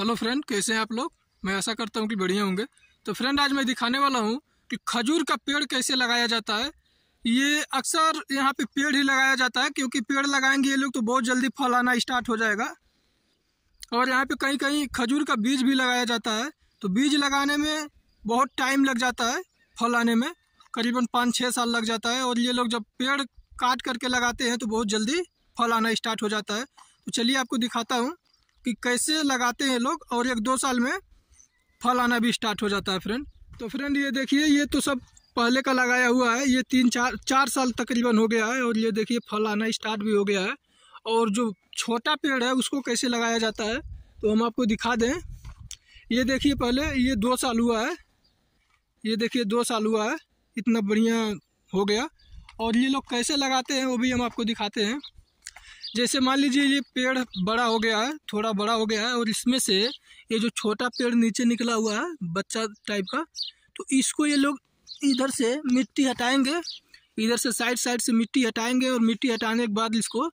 hello friend कैसे हैं आप लोग मैं ऐसा करता हूँ कि बढ़िया होंगे तो फ्रेंड आज मैं दिखाने वाला हूँ कि खजूर का पेड़ कैसे लगाया जाता है ये अक्सर यहाँ पे पेड़ ही लगाया जाता है क्योंकि पेड़ लगाएंगे ये लोग तो बहुत जल्दी फल आना स्टार्ट हो जाएगा और यहाँ पे कहीं कहीं खजूर का बीज भी लगाया जाता है तो बीज लगाने में बहुत टाइम लग जाता है फल आने में करीबन पाँच छः साल लग जाता है और ये लोग जब पेड़ काट करके लगाते हैं तो बहुत जल्दी फल आना स्टार्ट हो जाता है तो चलिए आपको दिखाता हूँ कि कैसे लगाते हैं लोग और एक दो साल में फल आना भी स्टार्ट हो जाता है फ्रेंड तो फ्रेंड ये देखिए ये तो सब पहले का लगाया हुआ है ये तीन चार चार साल तकरीबन हो गया है और ये देखिए फल आना स्टार्ट भी हो गया है और जो छोटा पेड़ है उसको कैसे लगाया जाता है तो हम आपको दिखा दें ये देखिए पहले ये दो साल हुआ है ये देखिए दो साल हुआ है इतना बढ़िया हो गया और ये लोग कैसे लगाते हैं वो भी हम आपको दिखाते हैं जैसे मान लीजिए ये पेड़ बड़ा हो गया है थोड़ा बड़ा हो गया है और इसमें से ये जो छोटा पेड़ नीचे निकला हुआ है बच्चा टाइप का तो इसको ये लोग इधर से मिट्टी हटाएंगे इधर से साइड साइड से मिट्टी हटाएंगे और मिट्टी हटाने के बाद इसको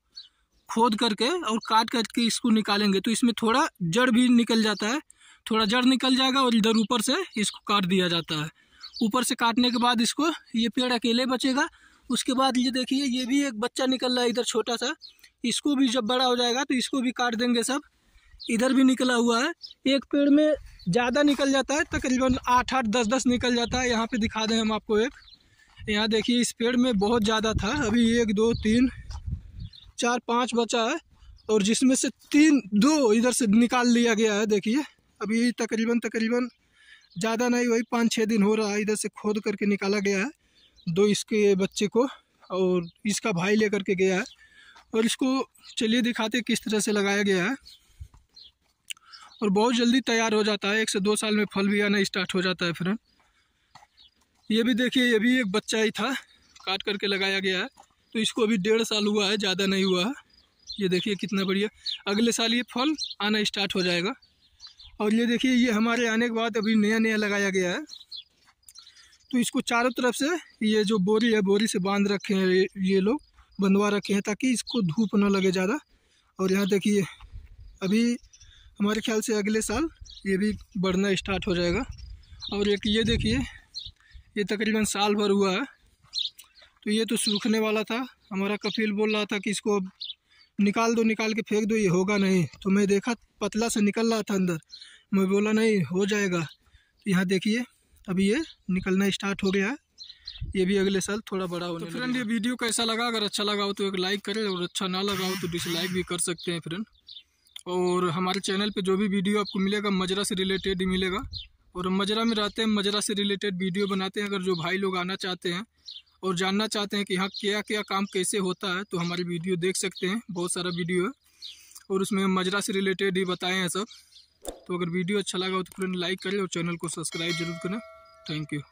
खोद करके और काट करके इसको निकालेंगे तो इसमें थोड़ा जड़ भी निकल जाता है थोड़ा जड़ निकल जाएगा और इधर ऊपर से इसको काट दिया जाता है ऊपर से काटने के बाद इसको ये पेड़ अकेले बचेगा उसके बाद ये देखिए ये भी एक बच्चा निकल रहा है इधर छोटा सा इसको भी जब बड़ा हो जाएगा तो इसको भी काट देंगे सब इधर भी निकला हुआ है एक पेड़ में ज़्यादा निकल जाता है तकरीबन आठ आठ दस दस निकल जाता है यहाँ पे दिखा दें हम आपको एक यहाँ देखिए इस पेड़ में बहुत ज़्यादा था अभी एक दो तीन चार पाँच बचा है और जिसमें से तीन दो इधर से निकाल लिया गया है देखिए अभी तकरीबन तकरीबन ज़्यादा नहीं वही पाँच छः दिन हो रहा है इधर से खोद करके निकाला गया है दो इसके बच्चे को और इसका भाई लेकर के गया है और इसको चलिए दिखाते किस तरह से लगाया गया है और बहुत जल्दी तैयार हो जाता है एक से दो साल में फल भी आना स्टार्ट हो जाता है फ्रेंड ये भी देखिए ये भी एक बच्चा ही था काट करके लगाया गया है तो इसको अभी डेढ़ साल हुआ है ज़्यादा नहीं हुआ है ये देखिए कितना बढ़िया अगले साल ये फल आना स्टार्ट हो जाएगा और ये देखिए ये हमारे आने के बाद अभी नया नया लगाया गया है तो इसको चारों तरफ से ये जो बोरी है बोरी से बांध रखे हैं ये लोग बंधवा रखे हैं ताकि इसको धूप ना लगे ज़्यादा और यहाँ देखिए अभी हमारे ख्याल से अगले साल ये भी बढ़ना स्टार्ट हो जाएगा और एक ये देखिए ये तकरीबन साल भर हुआ है तो ये तो सूखने वाला था हमारा कफील बोल रहा था कि इसको अब निकाल दो निकाल के फेंक दो ये होगा नहीं तो मैं देखा पतला से निकल रहा था अंदर मैं बोला नहीं हो जाएगा तो यहाँ देखिए अभी ये निकलना स्टार्ट हो गया है ये भी अगले साल थोड़ा बड़ा होने तो फ्रेंड ये वीडियो कैसा लगा अगर अच्छा लगा हो तो एक लाइक करें और अच्छा ना लगा हो तो डिसलाइक भी कर सकते हैं फ्रेंड और हमारे चैनल पे जो भी वीडियो आपको मिलेगा मजरा से रिलेटेड ही मिलेगा और मजरा में रहते हैं मजरा से रिलेटेड वीडियो बनाते हैं अगर जो भाई लोग आना चाहते हैं और जानना चाहते हैं कि यहाँ क्या क्या काम कैसे होता है तो हमारी वीडियो देख सकते हैं बहुत सारा वीडियो है और उसमें मजरा से रिलेटेड ही बताए हैं सब तो अगर वीडियो अच्छा लगा हो तो फ्रेंड लाइक करें और चैनल को सब्सक्राइब जरूर करें थैंक यू